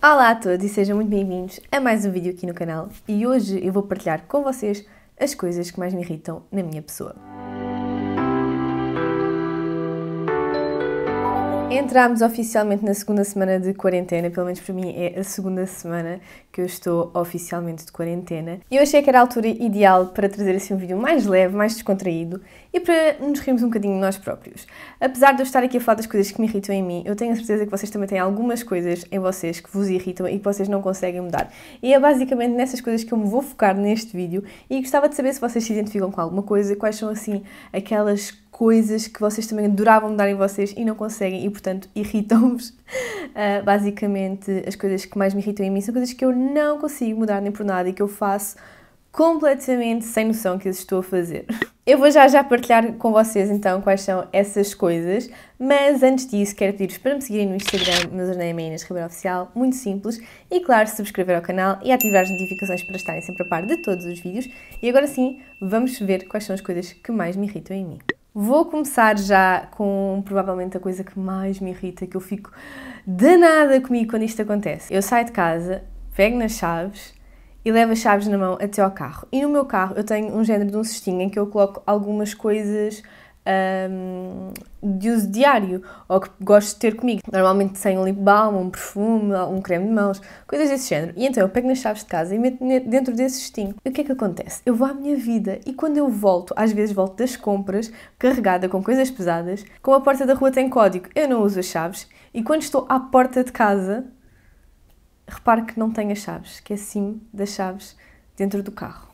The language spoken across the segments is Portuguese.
Olá a todos e sejam muito bem-vindos a mais um vídeo aqui no canal e hoje eu vou partilhar com vocês as coisas que mais me irritam na minha pessoa. Entramos oficialmente na segunda semana de quarentena, pelo menos para mim é a segunda semana que eu estou oficialmente de quarentena. E eu achei que era a altura ideal para trazer assim um vídeo mais leve, mais descontraído e para nos rirmos um bocadinho nós próprios. Apesar de eu estar aqui a falar das coisas que me irritam em mim, eu tenho a certeza que vocês também têm algumas coisas em vocês que vos irritam e que vocês não conseguem mudar. E é basicamente nessas coisas que eu me vou focar neste vídeo e gostava de saber se vocês se identificam com alguma coisa, quais são assim aquelas coisas que vocês também adoravam mudar em vocês e não conseguem e, portanto, irritam-vos. Uh, basicamente, as coisas que mais me irritam em mim são coisas que eu não consigo mudar nem por nada e que eu faço completamente sem noção que estou a fazer. Eu vou já já partilhar com vocês então quais são essas coisas, mas antes disso quero pedir-vos para me seguirem no Instagram, meus username é Ribeiro Oficial, muito simples, e claro, subscrever ao canal e ativar as notificações para estarem sempre a par de todos os vídeos. E agora sim, vamos ver quais são as coisas que mais me irritam em mim. Vou começar já com provavelmente a coisa que mais me irrita, que eu fico danada comigo quando isto acontece. Eu saio de casa, pego nas chaves e levo as chaves na mão até ao carro. E no meu carro eu tenho um género de um cestinho em que eu coloco algumas coisas um, de uso diário ou que gosto de ter comigo. Normalmente sem um lip balm, um perfume, um creme de mãos, coisas desse género. E então eu pego nas chaves de casa e meto dentro desse cestinho. E o que é que acontece? Eu vou à minha vida e quando eu volto, às vezes volto das compras carregada com coisas pesadas, como a porta da rua tem código, eu não uso as chaves e quando estou à porta de casa, repare que não tenho as chaves, que é sim das chaves dentro do carro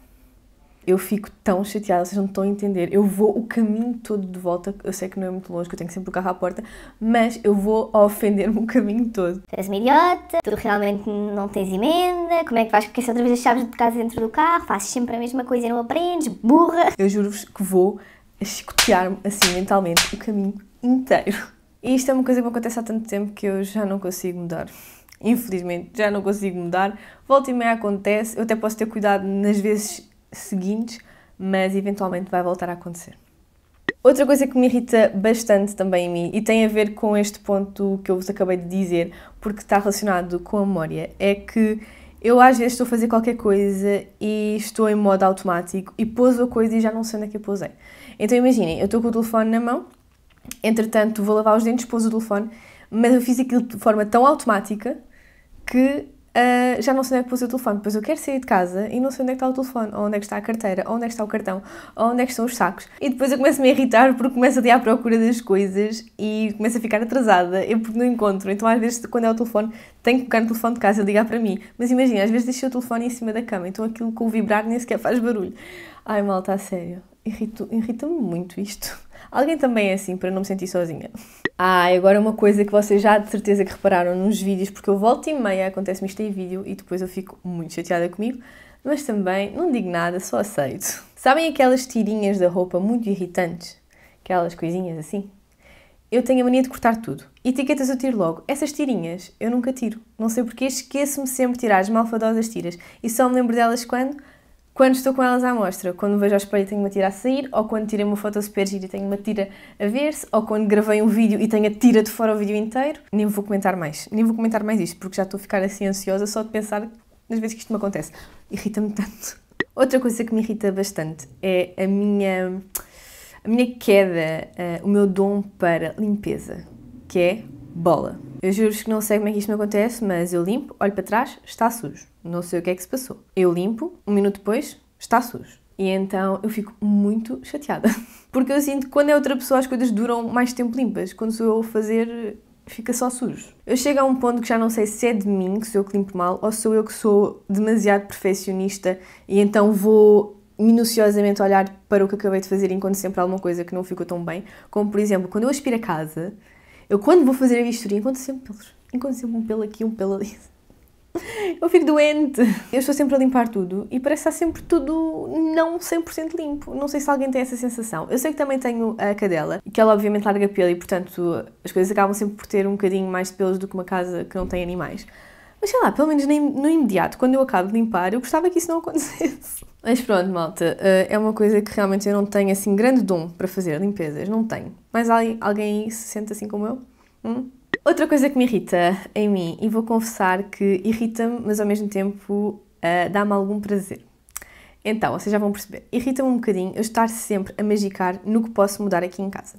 eu fico tão chateada, vocês não estão a entender. Eu vou o caminho todo de volta, eu sei que não é muito longe, que eu tenho sempre o carro à porta, mas eu vou ofender-me o caminho todo. És uma idiota, tu realmente não tens emenda, como é que vais esquecer outra vez as chaves de casa dentro do carro, fazes sempre a mesma coisa e não aprendes, burra. Eu juro-vos que vou chicotear-me assim mentalmente o caminho inteiro. E isto é uma coisa que me acontece há tanto tempo que eu já não consigo mudar infelizmente já não consigo mudar. Volta e meia acontece, eu até posso ter cuidado nas vezes seguintes, mas eventualmente vai voltar a acontecer. Outra coisa que me irrita bastante também em mim e tem a ver com este ponto que eu vos acabei de dizer, porque está relacionado com a memória, é que eu às vezes estou a fazer qualquer coisa e estou em modo automático e pouso a coisa e já não sei onde é que eu pousei. Então imaginem, eu estou com o telefone na mão, entretanto vou lavar os dentes, pouso o telefone, mas eu fiz aquilo de forma tão automática que Uh, já não sei onde é que pus o telefone, pois eu quero sair de casa e não sei onde é que está o telefone, ou onde é que está a carteira, ou onde é que está o cartão, ou onde é que estão os sacos. E depois eu começo-me a irritar porque começo a ir à procura das coisas e começo a ficar atrasada, eu porque não encontro. Então às vezes, quando é o telefone, tenho que colocar no telefone de casa e ligar para mim. Mas imagina, às vezes deixei o telefone em cima da cama, então aquilo com o vibrar nem sequer faz barulho. Ai, malta, a sério. Irrita-me muito isto. Alguém também é assim, para não me sentir sozinha. Ah, agora uma coisa que vocês já de certeza que repararam nos vídeos, porque eu volto e meia, acontece-me isto em vídeo e depois eu fico muito chateada comigo, mas também não digo nada, só aceito. Sabem aquelas tirinhas da roupa muito irritantes? Aquelas coisinhas assim? Eu tenho a mania de cortar tudo. Etiquetas eu tiro logo. Essas tirinhas eu nunca tiro. Não sei porque esqueço-me sempre de tirar as malfadosas tiras e só me lembro delas quando? Quando estou com elas à mostra, quando vejo ao espelho tenho uma tira a sair, ou quando tirei uma foto super gira e tenho uma tira a ver-se, ou quando gravei um vídeo e tenho a tira de fora o vídeo inteiro, nem vou comentar mais. Nem vou comentar mais isto, porque já estou a ficar assim ansiosa só de pensar nas vezes que isto me acontece. Irrita-me tanto. Outra coisa que me irrita bastante é a minha, a minha queda, uh, o meu dom para limpeza, que é bola. Eu juro que não sei como é que isto me acontece, mas eu limpo, olho para trás, está sujo. Não sei o que é que se passou. Eu limpo, um minuto depois, está sujo. E então eu fico muito chateada. Porque eu sinto que quando é outra pessoa as coisas duram mais tempo limpas. Quando sou eu a fazer, fica só sujo. Eu chego a um ponto que já não sei se é de mim, que sou eu que limpo mal, ou sou eu que sou demasiado perfeccionista e então vou minuciosamente olhar para o que acabei de fazer enquanto sempre alguma coisa que não ficou tão bem. Como, por exemplo, quando eu aspiro a casa, eu quando vou fazer a vistoria, encontro sempre pelos. Encontro sempre um pelo aqui, um pelo ali. Eu fico doente. Eu estou sempre a limpar tudo e parece estar sempre tudo não 100% limpo. Não sei se alguém tem essa sensação. Eu sei que também tenho a cadela, que ela obviamente larga pelo e, portanto, as coisas acabam sempre por ter um bocadinho mais de pelos do que uma casa que não tem animais. Mas sei lá, pelo menos no imediato, quando eu acabo de limpar, eu gostava que isso não acontecesse. Mas pronto, malta, eh, é uma coisa que realmente eu não tenho assim grande dom para fazer limpezas, não tenho. Mas alguém, alguém se sente assim como eu? Hum? Outra coisa que me irrita em mim, e vou confessar que irrita-me, mas ao mesmo tempo uh, dá-me algum prazer então, vocês já vão perceber, irrita-me um bocadinho eu estar sempre a magicar no que posso mudar aqui em casa.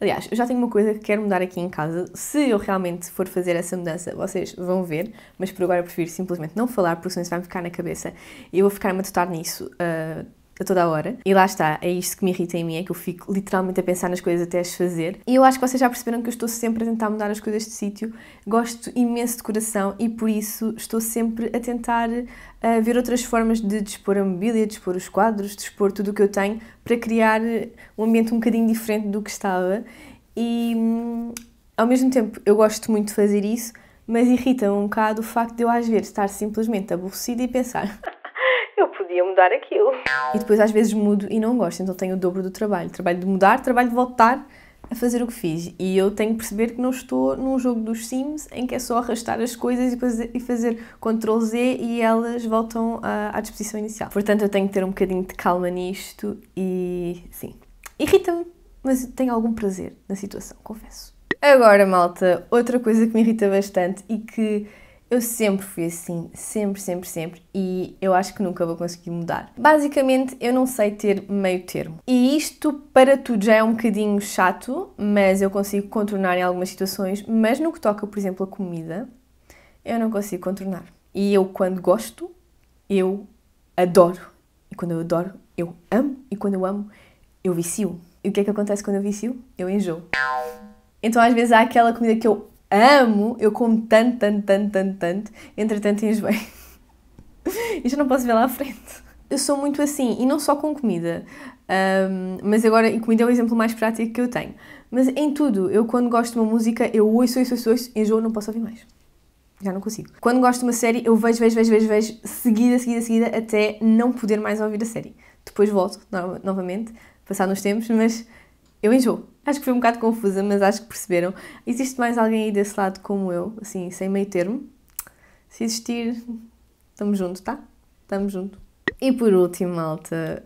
Aliás, eu já tenho uma coisa que quero mudar aqui em casa. Se eu realmente for fazer essa mudança, vocês vão ver, mas por agora eu prefiro simplesmente não falar, porque senão isso vai me ficar na cabeça e eu vou ficar a matutar nisso uh, a toda hora. E lá está, é isto que me irrita em mim, é que eu fico literalmente a pensar nas coisas até as fazer. E eu acho que vocês já perceberam que eu estou sempre a tentar mudar as coisas de sítio. Gosto imenso de coração e por isso estou sempre a tentar uh, ver outras formas de dispor a mobília, dispor os quadros, dispor tudo o que eu tenho para criar eh, um ambiente um bocadinho diferente do que estava. E hum, ao mesmo tempo eu gosto muito de fazer isso, mas irrita-me um bocado o facto de eu às vezes estar simplesmente aborrecida e pensar. eu podia mudar aquilo. E depois às vezes mudo e não gosto, então tenho o dobro do trabalho. Trabalho de mudar, trabalho de voltar a fazer o que fiz. E eu tenho que perceber que não estou num jogo dos Sims em que é só arrastar as coisas e fazer, e fazer Ctrl Z e elas voltam à, à disposição inicial. Portanto, eu tenho que ter um bocadinho de calma nisto e sim. Irrita-me, mas tenho algum prazer na situação, confesso. Agora, malta, outra coisa que me irrita bastante e que eu sempre fui assim, sempre, sempre, sempre, e eu acho que nunca vou conseguir mudar. Basicamente, eu não sei ter meio termo. E isto para tudo já é um bocadinho chato, mas eu consigo contornar em algumas situações, mas no que toca, por exemplo, a comida, eu não consigo contornar. E eu quando gosto, eu adoro. E quando eu adoro, eu amo, e quando eu amo, eu vicio. E o que é que acontece quando eu vicio? Eu enjoo. Então às vezes há aquela comida que eu amo, eu como tanto, tanto, tanto, tanto, tanto, entretanto enjoei. e já não posso ver lá à frente. Eu sou muito assim, e não só com comida, um, mas agora, e comida é o exemplo mais prático que eu tenho. Mas em tudo, eu quando gosto de uma música, eu ouço, ouço, ouço, ouço, enjoo, não posso ouvir mais. Já não consigo. Quando gosto de uma série, eu vejo, vejo, vejo, vejo, vejo, seguida, seguida, seguida, até não poder mais ouvir a série. Depois volto no novamente, passar nos tempos, mas eu enjoo. Acho que foi um bocado confusa, mas acho que perceberam. Existe mais alguém aí desse lado como eu, assim, sem meio termo? Se existir, estamos juntos, tá? Estamos juntos. E por último, malta,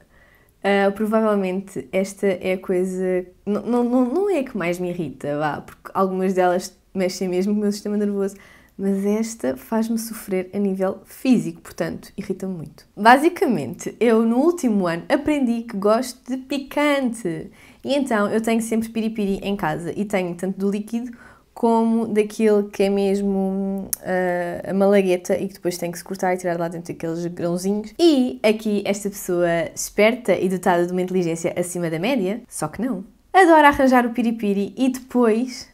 uh, provavelmente esta é a coisa. Não, não, não é que mais me irrita, vá, porque algumas delas mexem mesmo com o meu sistema nervoso, mas esta faz-me sofrer a nível físico, portanto, irrita-me muito. Basicamente, eu no último ano aprendi que gosto de picante e então eu tenho sempre piripiri em casa e tenho tanto do líquido como daquele que é mesmo uh, a malagueta e que depois tem que se cortar e tirar de lá dentro aqueles grãozinhos. E aqui esta pessoa esperta e dotada de uma inteligência acima da média, só que não, adora arranjar o piripiri e depois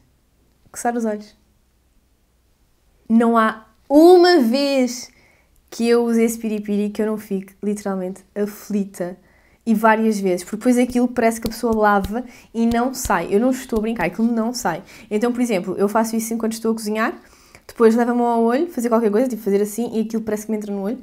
coçar os olhos. Não há uma vez que eu usei esse piripiri que eu não fique literalmente aflita e várias vezes, porque depois aquilo parece que a pessoa lava e não sai. Eu não estou a brincar, aquilo não sai. Então, por exemplo, eu faço isso enquanto estou a cozinhar, depois levo a mão ao olho, fazer qualquer coisa, tipo fazer assim, e aquilo parece que me entra no olho.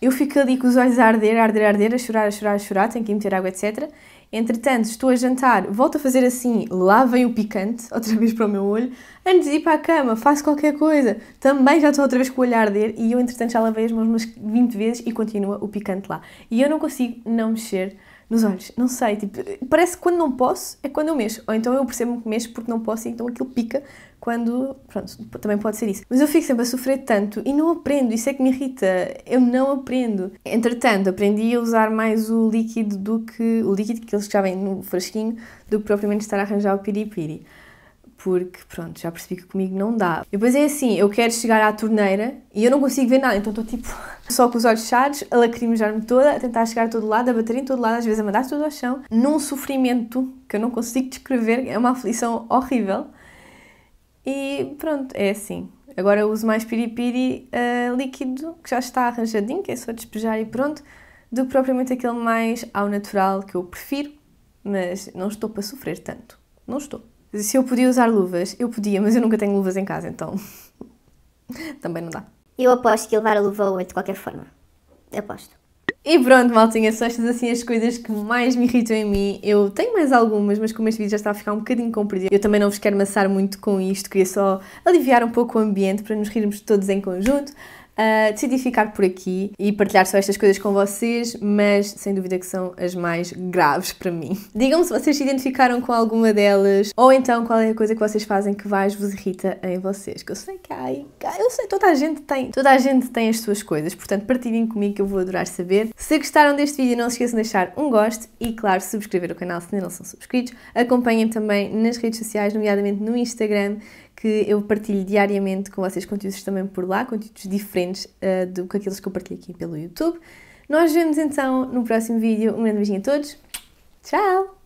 Eu fico ali com os olhos a arder, a arder, a arder, a chorar, a chorar, a chorar, tenho que meter água, etc. Entretanto, estou a jantar, volto a fazer assim, lá vem o picante, outra vez para o meu olho. Antes de ir para a cama, faço qualquer coisa. Também já estou outra vez com o olhar dele e eu, entretanto, já lavei as mãos umas 20 vezes e continua o picante lá. E eu não consigo não mexer nos olhos. Não sei, tipo, parece que quando não posso é quando eu mexo. Ou então eu percebo que mexo porque não posso e então aquilo pica quando. Pronto, também pode ser isso. Mas eu fico sempre a sofrer tanto e não aprendo, isso é que me irrita. Eu não aprendo. Entretanto, aprendi a usar mais o líquido do que. o líquido que eles já vêm no frasquinho do que propriamente estar a arranjar o piripiri porque pronto, já percebi que comigo não dá. Depois é assim, eu quero chegar à torneira e eu não consigo ver nada, então estou tipo só com os olhos fechados, a lacrimejar-me toda, a tentar chegar a todo lado, a bater em todo lado, às vezes a mandar tudo ao chão, num sofrimento que eu não consigo descrever, é uma aflição horrível. E pronto, é assim. Agora eu uso mais piripiri uh, líquido, que já está arranjadinho, que é só despejar e pronto, do que propriamente aquele mais ao natural que eu prefiro, mas não estou para sofrer tanto. Não estou se eu podia usar luvas, eu podia, mas eu nunca tenho luvas em casa, então também não dá. Eu aposto que levar a luva hoje é de qualquer forma. Aposto. E pronto, maltinha, são estas assim as coisas que mais me irritam em mim. Eu tenho mais algumas, mas como este vídeo já está a ficar um bocadinho comprido, eu também não vos quero amassar muito com isto, queria só aliviar um pouco o ambiente para nos rirmos todos em conjunto. Uh, decidi ficar por aqui e partilhar só estas coisas com vocês, mas sem dúvida que são as mais graves para mim. Digam-me se vocês se identificaram com alguma delas ou então qual é a coisa que vocês fazem que mais vos irrita em vocês, que eu sei que há, eu sei, toda a gente tem, toda a gente tem as suas coisas, portanto partilhem comigo que eu vou adorar saber. Se gostaram deste vídeo, não se esqueçam de deixar um gosto e, claro, subscrever o canal se ainda não são subscritos. Acompanhem também nas redes sociais, nomeadamente no Instagram, que eu partilho diariamente com vocês conteúdos também por lá, conteúdos diferentes uh, do que aqueles que eu partilho aqui pelo YouTube. Nós vemos então no próximo vídeo. Um grande beijinho a todos. Tchau!